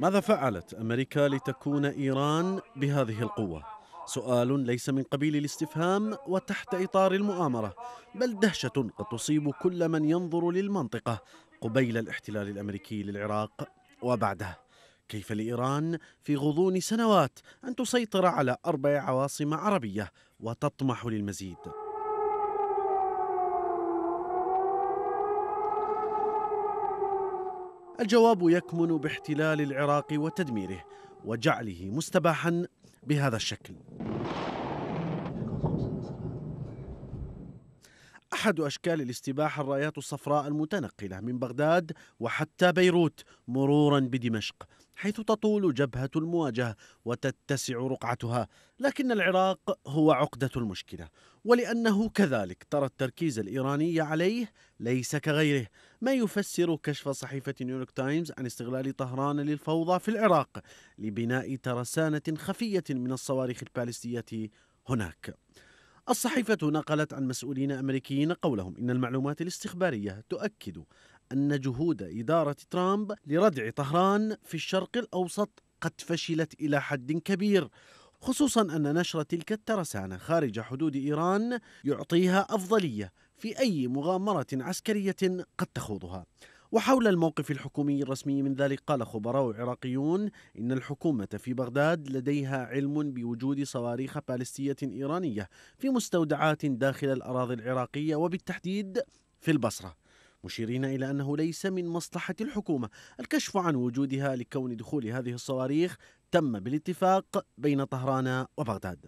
ماذا فعلت امريكا لتكون ايران بهذه القوه سؤال ليس من قبيل الاستفهام وتحت اطار المؤامره بل دهشه قد تصيب كل من ينظر للمنطقه قبيل الاحتلال الامريكي للعراق وبعده كيف لايران في غضون سنوات ان تسيطر على اربع عواصم عربيه وتطمح للمزيد الجواب يكمن باحتلال العراق وتدميره وجعله مستباحا بهذا الشكل أحد أشكال الاستباحة الرايات الصفراء المتنقلة من بغداد وحتى بيروت مرورا بدمشق حيث تطول جبهة المواجهة وتتسع رقعتها لكن العراق هو عقدة المشكلة ولأنه كذلك ترى التركيز الإيراني عليه ليس كغيره ما يفسر كشف صحيفة نيويورك تايمز عن استغلال طهران للفوضى في العراق لبناء ترسانة خفية من الصواريخ البالستية هناك الصحيفة نقلت عن مسؤولين أمريكيين قولهم إن المعلومات الاستخبارية تؤكد أن جهود إدارة ترامب لردع طهران في الشرق الأوسط قد فشلت إلى حد كبير خصوصا أن نشر تلك الترسانة خارج حدود إيران يعطيها أفضلية في أي مغامرة عسكرية قد تخوضها وحول الموقف الحكومي الرسمي من ذلك قال خبراء عراقيون إن الحكومة في بغداد لديها علم بوجود صواريخ بالستية إيرانية في مستودعات داخل الأراضي العراقية وبالتحديد في البصرة مشيرين إلى أنه ليس من مصلحة الحكومة الكشف عن وجودها لكون دخول هذه الصواريخ تم بالاتفاق بين طهران وبغداد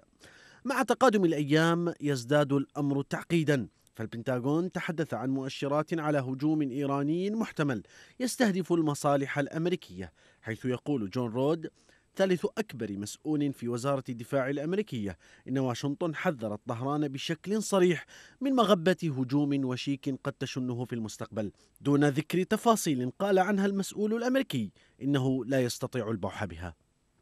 مع تقادم الأيام يزداد الأمر تعقيدا فالبنتاغون تحدث عن مؤشرات على هجوم إيراني محتمل يستهدف المصالح الأمريكية حيث يقول جون رود ثالث أكبر مسؤول في وزارة الدفاع الأمريكية إن واشنطن حذرت طهران بشكل صريح من مغبة هجوم وشيك قد تشنه في المستقبل دون ذكر تفاصيل قال عنها المسؤول الأمريكي إنه لا يستطيع البوح بها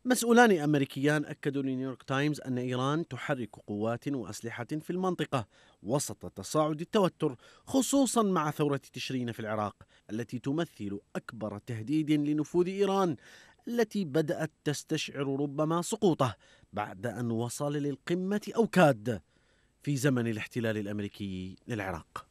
مسؤولان أمريكيان أكدوا لنيويورك تايمز أن إيران تحرك قوات وأسلحة في المنطقة وسط تصاعد التوتر خصوصا مع ثورة تشرين في العراق التي تمثل أكبر تهديد لنفوذ إيران التي بدأت تستشعر ربما سقوطه بعد أن وصل للقمة أو كاد في زمن الاحتلال الأمريكي للعراق